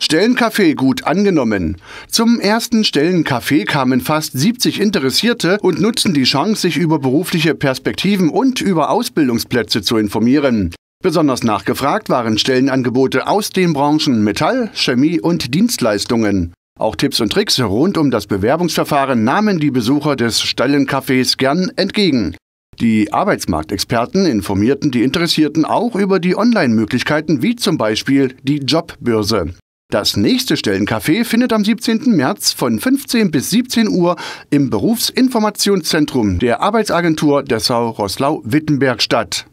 Stellenkaffee gut angenommen. Zum ersten Stellenkaffee kamen fast 70 Interessierte und nutzten die Chance, sich über berufliche Perspektiven und über Ausbildungsplätze zu informieren. Besonders nachgefragt waren Stellenangebote aus den Branchen Metall, Chemie und Dienstleistungen. Auch Tipps und Tricks rund um das Bewerbungsverfahren nahmen die Besucher des Stellencafés gern entgegen. Die Arbeitsmarktexperten informierten die Interessierten auch über die Online-Möglichkeiten wie zum Beispiel die Jobbörse. Das nächste Stellencafé findet am 17. März von 15 bis 17 Uhr im Berufsinformationszentrum der Arbeitsagentur Dessau-Rosslau-Wittenberg statt.